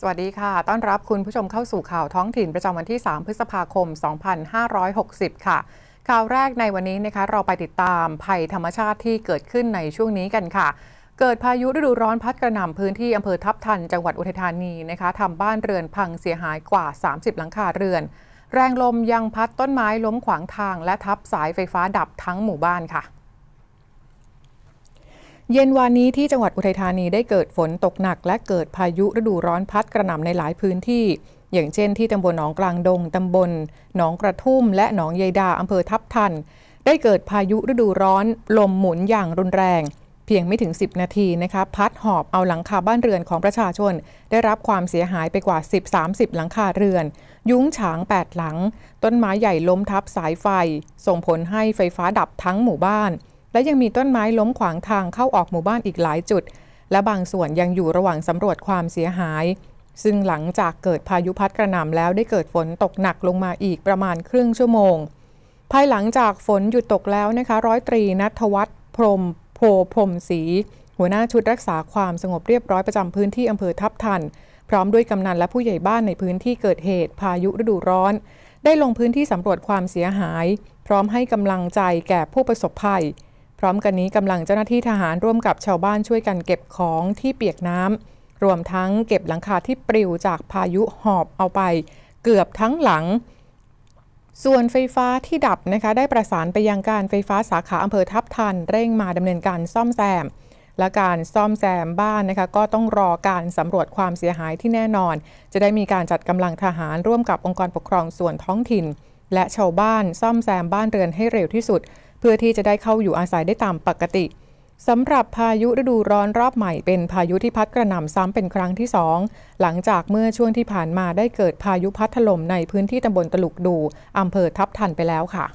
สวัสดีค่ะ ต้อนรับคุณผู้ชมเข้าสู่ข่าวท้องถิ่นประจำวันที่ 3 พฤษภาคม 2560 ค่ะ ข่าวแรกในวันนี้นะคะ เราไปติดตามภัยธรรมชาติที่เกิดขึ้นในช่วงนี้กันค่ะ เกิดพายุฤดูร้อนพัดกระหน่ำพื้นที่อำเภอทับทันจังหวัดอุทัยธานีนะคะทำบ้านเรือนพังเสียหายกว่า 30 หลังคาเรือน แรงลมยังพัดต้นไม้ล้มขวางทาง และทับสายไฟฟ้าดับทั้งหมู่บ้านค่ะเย็นวานนี้ที่จังหวัดอุทัยธานีได้เกิดฝนตกหนักและเกิดพายุฤดูร้อนพัดกระหน่ำในหลายพื้นที่ อย่างเช่นที่ตำบลหนองกลางดงตำบลหนองกระทุ่มและหนองยยดาอำเภอทับทันได้เกิดพายุฤดูร้อนลมหมุนอย่างรุนแรง เพียงไม่ถึง 10 นาทีนะคะพัดหอบเอาหลังคาบ้านเรือนของประชาชน ได้รับความเสียหายไปกว่า 10-30 หลังคาเรือน ยุ้งฉาง 8 หลังต้นไม้ใหญ่ล้มทับสายไฟ ส่งผลให้ไฟฟ้าดับทั้งหมู่บ้านและยังมีต้นไม้ล้มขวางทางเข้าออกหมู่บ้านอีกหลายจุด และบางส่วนยังอยู่ระหว่างสำรวจความเสียหาย ซึ่งหลังจากเกิดพายุพัดกระหน่ำแล้วได้เกิดฝนตกหนักลงมาอีกประมาณครึ่งชั่วโมง ภายหลังจากฝนหยุดตกแล้วนะคะร้อยตรี นัทวัฒน์พรมโพพรมศรีหัวหน้าชุดรักษาความสงบเรียบร้อยประจำพื้นที่อำเภอทับทันพร้อมด้วยกำนันและผู้ใหญ่บ้านในพื้นที่เกิดเหตุพายุฤดูร้อน ได้ลงพื้นที่สำรวจความเสียหาย พร้อมให้กำลังใจแก่ผู้ประสบภัยพร้อมกันนี้กำลังเจ้าหน้าที่ทหารร่วมกับชาวบ้านช่วยกันเก็บของที่เปียกน้ำรวมทั้งเก็บหลังคาที่ปลิวจากพายุหอบเอาไปเกือบทั้งหลัง ส่วนไฟฟ้าที่ดับนะคะได้ประสานไปยังการไฟฟ้าสาขาอำเภอทับทันเร่งมาดำเนินการซ่อมแซม และการซ่อมแซมบ้านนะคะก็ต้องรอการสำรวจความเสียหายที่แน่นอน จะได้มีการจัดกำลังทหารร่วมกับองค์กรปกครองส่วนท้องถิ่น และชาวบ้าน ซ่อมแซมบ้านเรือนให้เร็วที่สุดเพื่อที่จะได้เข้าอยู่อาศัยได้ตามปกติสำหรับพายุฤดูร้อนรอบใหม่เป็นพายุที่พัดกระหน่ำซ้ำเป็นครั้งที่สอง หลังจากเมื่อช่วงที่ผ่านมาได้เกิดพายุพัดถล่มในพื้นที่ตำบลตลุกดูอำเภอทับทันไปแล้วค่ะ